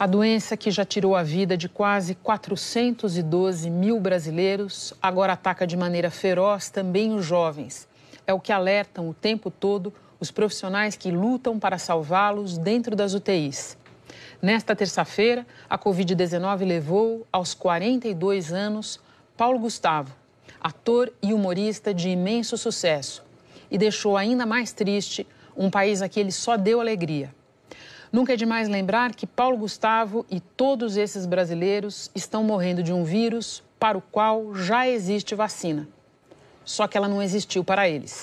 A doença que já tirou a vida de quase 412 mil brasileiros agora ataca de maneira feroz também os jovens. É o que alertam o tempo todo os profissionais que lutam para salvá-los dentro das UTIs. Nesta terça-feira, a Covid-19 levou, aos 42 anos, Paulo Gustavo, ator e humorista de imenso sucesso, e deixou ainda mais triste um país a que ele só deu alegria. Nunca é demais lembrar que Paulo Gustavo e todos esses brasileiros estão morrendo de um vírus para o qual já existe vacina. Só que ela não existiu para eles.